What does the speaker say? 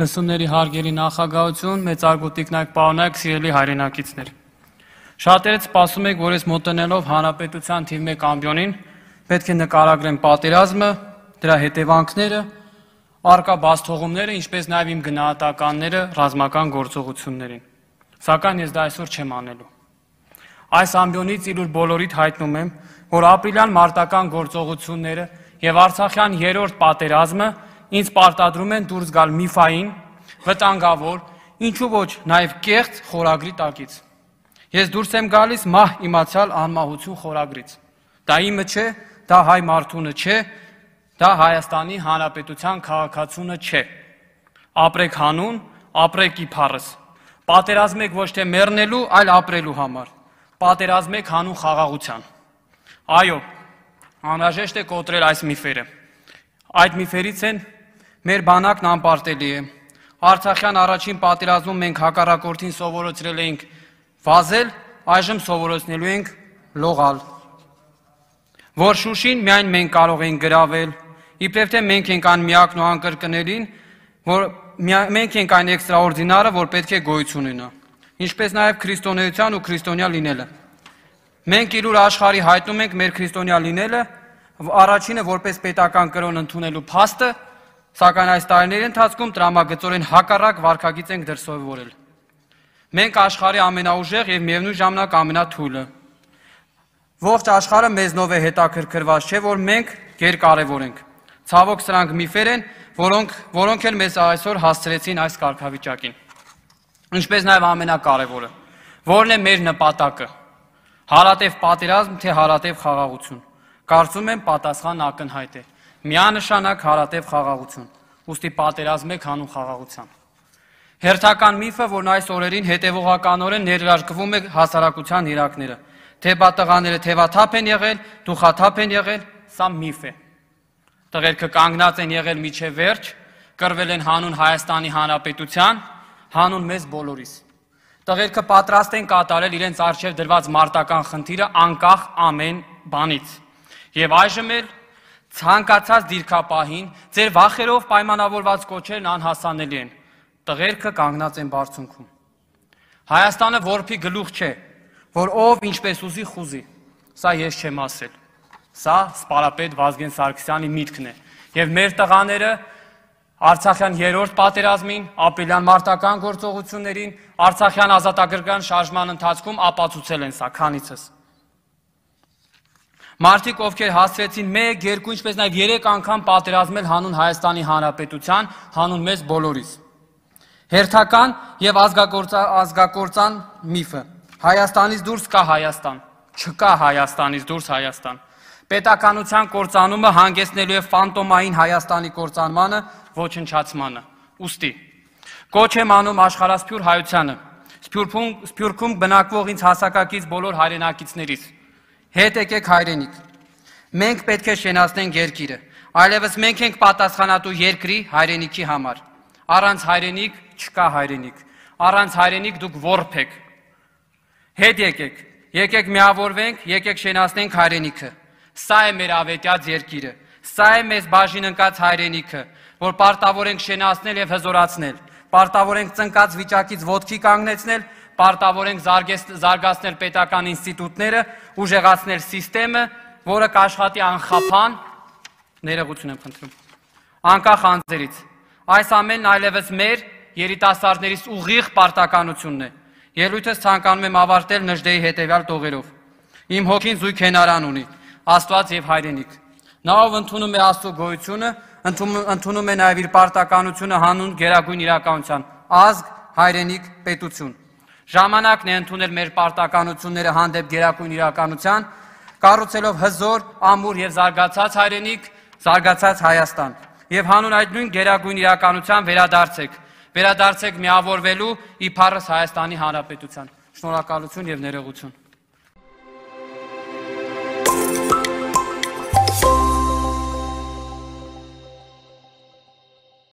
Լսումների հարգելի նախագահություն, մեծ արգոտիկնակ պարոնակ, սիրելի հայրենակիցներ։ Շատերից սպասում եք, որ ես մոտենելով Հանրապետության թիվ 1 ամբիոնին պետք է նկարագրեմ պատերազմը, դրա հետևանքները, արկա բաստողումները, ինչպես նաև իմ գնահատականները ռազմական գործողություններին։ Սակայն ես դա այսօր չեմ անելու։ Այս ամբիոնից իլուր բոլորիդ հայտնում եմ, որ ապրիլյան մարտական գործողությունները եւ Արցախյան երրորդ պատերազմը ինձ պարտադրում են դուրս գալ միֆային, վտանգավոր, ինչու ոչ, նաև կեղծ խորագրի տակից։ Ես դուրս եմ գալիս մահ իմացյալ անմահություն խորագրից։ Դա իմը չէ, դա հայ մարդունը չէ, դա Հայաստանի Հանրապետության քաղաքացունը չէ։ Ապրեք հանուն, ապրեք իփառս։ Պատերազմեք ոչ թե մեռնելու, այլ ապրելու համար։ Պատերազմեք հանուն խաղաղության։ Այո, անհրաժեշտ է կոտրել այս միֆերը։ Այդ միֆերից են Մեր բանակն անպարտելի է։ Արցախյան առաջին պատերազմում մենք հակառակորդին սովորեցրել էինք վազել, այժմ սովորեցնելու ենք լողալ։ Որ Շուշին միայն մենք կարող ենք գրավել, իբրև թե մենք ենք այն միակն ու անկրկնելին, որ մենք ենք այն էքստրաորդինարը, որ պետք է գոյություն ունենա, ինչպես նաև քրիստոնեության ու քրիստոնյա լինելը։ Մենք իրուր աշխարհի հայտնում ենք մեր քրիստոնյա լինելը, առաջինը որպես պետական կրոն ընդունելու փաստը Սակայն այս տարիների ընթացքում տրամագծորեն հակառակ վարկագից ենք դրսևորել։ Մենք աշխարհի ամենաուժեղ եւ միևնույն ժամանակ ամենաթույլը։ Ողջ աշխարհը մեզնով է հետաքրքրված, չէ՞ որ մենք գերկարևոր ենք։ Ցավոք սրանք միֆեր են, որոնք որոնք էլ մեզ այսօր հասցրեցին այս կարգավիճակին։ Ինչպես նաեւ ամենակարևորը, որն է մեր նպատակը։ Հարատև պատերազմ թե հարատև խաղաղություն։ Կարծում եմ պատասխան ակնհայտ է միանշանակ հարատև խաղաղություն, ուստի պատերազմեք հանուն խաղաղության։ Հերթական միվը, որ այս օրերին հետևողականորեն ներրարգվում է հասարակության իրակները, թե բա տղաները թևաթափ են եղել, դուխաթափ են եղել, սա միվ է։ Տղերքը կանգնած են եղել միջև վերջ, կրվել են հանուն Հայաստանի Հանրապետության, հանուն մեզ բոլորիս։ Տղերքը պատրաստ են կատարել իրենց արջև դրված մարտական խնդիրը անկախ ամեն բանից։ Եվ այժմ էլ ցանկացած դիրքապահին ձեր վախերով պայմանավորված կոչերն անհասանելի են։ Տղերքը կանգնած են բարձունքում։ Հայաստանը որփի գլուխ չէ, որ ով ինչպես ուզի խուզի։ Սա ես չեմ ասել։ Սա սպարապետ Վազգեն Սարգսյանի միտքն է։ Եվ մեր տղաները Արցախյան 3-րդ պատերազմին, ապրիլյան մարտական գործողություններին, Արցախյան ազատագրական շարժման ընթացքում ապացուցել են սա քանիցս։ Մարդիկ, ովքեր հասցրեցին 1, 2, ինչպես նաև 3 անգամ պատերազմել հանուն Հայաստանի Հանրապետության, հանուն մեզ բոլորիս։ Հերթական եւ ազգակործան միֆը։ Հայաստանից դուրս կա Հայաստան, չկա Հայաստանից դուրս Հայաստան։ Պետականության կործանումը հանգեցնելու է ֆանտոմային Հայաստանի կործանմանը, ոչնչացմանը։ Ոստի կոչ եմ անում աշխարհասփյուր հայությանը։ Սփյուռքում սփյուռքում բնակվող ինձ հասակակից բոլոր հայրենակիցներից Հետ եկեք հայրենիք։ Մենք պետք է շենացնենք երկիրը։ Այլևս մենք ենք պատասխանատու երկրի հայրենիքի համար։ Առանց հայրենիք չկա հայրենիք։ Առանց հայրենիք դուք ворփ եք։ Հետ եկեք։ Եկեք միավորվենք, եկեք շենացնենք հայրենիքը։ Սա է մեր ավետյաց երկիրը։ Սա է մեզ բաժին ընկած հայրենիքը, որ պարտավոր ենք շենացնել եւ հզորացնել։ Պարտավոր ենք ծնկած վիճակից ոտքի կանգնեցնել պարտավոր ենք զարգացնել պետական ինստիտուտները, ուժեղացնել համակարգը, որը կաշխատի անխափան ներողություն եմ խնդրում։ Անկախ անձերից։ Այս ամենն այլևս մեր երիտասարդներից ուղիղ պարտականությունն է։ Ելույթս ցանկանում եմ ավարտել նժդեի հետևյալ տողերով։ Իմ հոգին զույգ հենարան ունի Աստված եւ հայրենիք։ Նա ով ընդունում է Աստծո գոյությունը, ընդունում է նաև իր պարտականությունը հանուն գերագույն իրականության ազգ հայրենիք պետություն Ժամանակն է ընդունել մեր պարտականությունները հանդեպ գերակույն իրականության, կառուցելով հզոր, ամուր եւ զարգացած հայրենիք, զարգացած Հայաստան։ Եվ հանուն այդ նույն գերագույն իրականության վերադարձեք, վերադարձեք միավորվելու իբարս Հայաստանի Հանրապետության։ Շնորհակալություն եւ ներողություն։